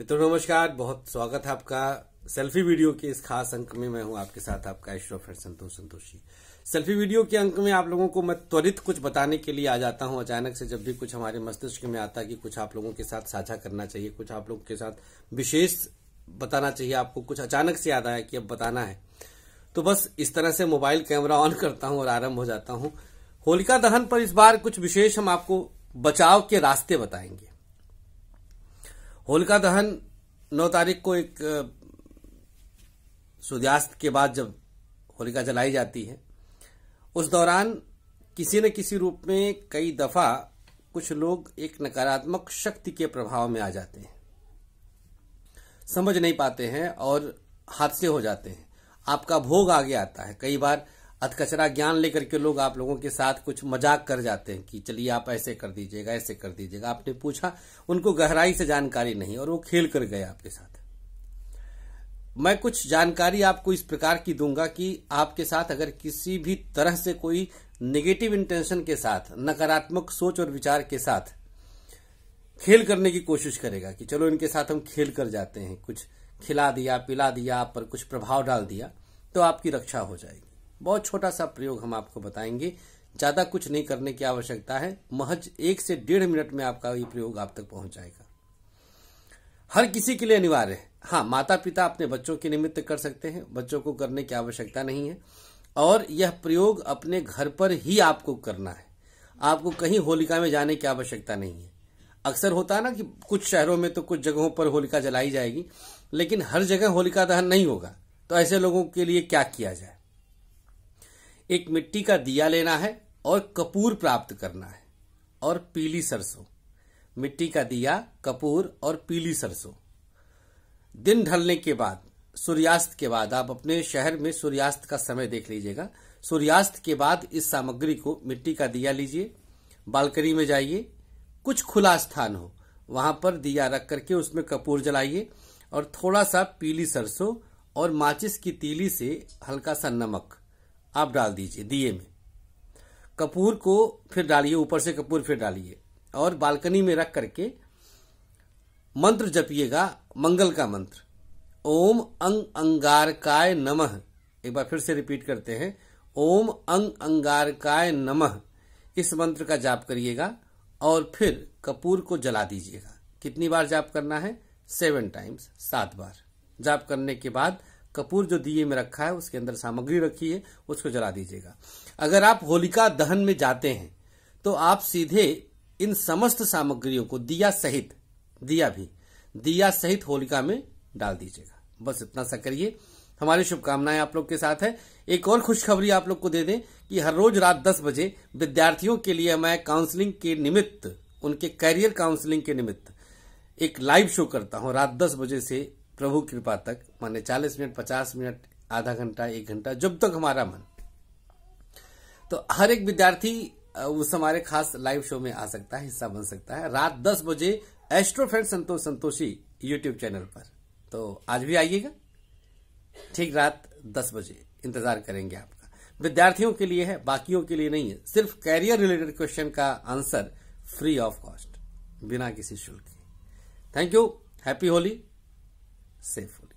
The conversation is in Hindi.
मित्रों नमस्कार बहुत स्वागत है आपका सेल्फी वीडियो के इस खास अंक में मैं हूं आपके साथ आपका इश्रोफर संतोष संतोषी सेल्फी वीडियो के अंक में आप लोगों को मैं त्वरित कुछ बताने के लिए आ जाता हूं अचानक से जब भी कुछ हमारे मस्तिष्क में आता है कि कुछ आप लोगों के साथ साझा करना चाहिए कुछ आप लोगों के साथ विशेष बताना चाहिए आपको कुछ अचानक से याद आया कि अब बताना है तो बस इस तरह से मोबाइल कैमरा ऑन करता हूं और आरंभ हो जाता हूं होलिका दहन पर इस बार कुछ विशेष हम आपको बचाव के रास्ते बताएंगे होलिका दहन नौ तारीख को एक सूर्यास्त के बाद जब होलिका जलाई जाती है उस दौरान किसी न किसी रूप में कई दफा कुछ लोग एक नकारात्मक शक्ति के प्रभाव में आ जाते हैं समझ नहीं पाते हैं और हादसे हो जाते हैं आपका भोग आगे आता है कई बार अधकचरा ज्ञान लेकर के लोग आप लोगों के साथ कुछ मजाक कर जाते हैं कि चलिए आप ऐसे कर दीजिएगा ऐसे कर दीजिएगा आपने पूछा उनको गहराई से जानकारी नहीं और वो खेल कर गए आपके साथ मैं कुछ जानकारी आपको इस प्रकार की दूंगा कि आपके साथ अगर किसी भी तरह से कोई नेगेटिव इंटेंशन के साथ नकारात्मक सोच और विचार के साथ खेल करने की कोशिश करेगा कि चलो इनके साथ हम खेल कर जाते हैं कुछ खिला दिया पिला दिया आप पर कुछ प्रभाव डाल दिया तो आपकी रक्षा हो जाएगी बहुत छोटा सा प्रयोग हम आपको बताएंगे ज़्यादा कुछ नहीं करने की आवश्यकता है महज एक से डेढ़ मिनट में आपका ये प्रयोग आप तक पहुंच जाएगा हर किसी के लिए अनिवार्य है हाँ माता पिता अपने बच्चों के निमित्त कर सकते हैं बच्चों को करने की आवश्यकता नहीं है और यह प्रयोग अपने घर पर ही आपको करना है आपको कहीं होलिका में जाने की आवश्यकता नहीं है अक्सर होता है ना कि कुछ शहरों में तो कुछ जगहों पर होलिका जलाई जाएगी लेकिन हर जगह होलिका दहन नहीं होगा तो ऐसे लोगों के लिए क्या किया जाए एक मिट्टी का दिया लेना है और कपूर प्राप्त करना है और पीली सरसों मिट्टी का दिया कपूर और पीली सरसों दिन ढलने के बाद सूर्यास्त के बाद आप अपने शहर में सूर्यास्त का समय देख लीजिएगा सूर्यास्त के बाद इस सामग्री को मिट्टी का दिया लीजिए बालकनी में जाइए कुछ खुला स्थान हो वहां पर दिया रख करके उसमें कपूर जलाइए और थोड़ा सा पीली सरसों और माचिस की तीली से हल्का सा नमक आप डाल दीजिए दिए में कपूर को फिर डालिए ऊपर से कपूर फिर डालिए और बालकनी में रख करके मंत्र जपिएगा मंगल का मंत्र ओम अंग अंगारकाय नमः एक बार फिर से रिपीट करते हैं ओम अंग अंगारकाय नमः इस मंत्र का जाप करिएगा और फिर कपूर को जला दीजिएगा कितनी बार जाप करना है सेवन टाइम्स सात बार जाप करने के बाद कपूर जो दिए में रखा है उसके अंदर सामग्री रखी है उसको जला दीजिएगा अगर आप होलिका दहन में जाते हैं तो आप सीधे इन समस्त सामग्रियों को दिया सहित दिया भी दिया सहित होलिका में डाल दीजिएगा बस इतना सा करिए हमारी शुभकामनाएं आप लोग के साथ है एक और खुशखबरी आप लोग को दे दें कि हर रोज रात दस बजे विद्यार्थियों के लिए मैं काउंसलिंग के निमित्त उनके करियर काउंसलिंग के निमित्त एक लाइव शो करता हूं रात दस बजे से प्रभु कृपा तक माने 40 मिनट 50 मिनट आधा घंटा एक घंटा जब तक हमारा मन तो हर एक विद्यार्थी उस हमारे खास लाइव शो में आ सकता है हिस्सा बन सकता है रात दस बजे astro friend Santosh Santoshi YouTube channel पर तो आज भी आइएगा ठीक रात दस बजे इंतजार करेंगे आपका विद्यार्थियों के लिए है बाकियों के लिए नहीं है सिर्फ कैरियर रिलेटेड क्वेश्चन का आंसर फ्री ऑफ कॉस्ट बिना किसी शुल्क के thank you happy Holi safely.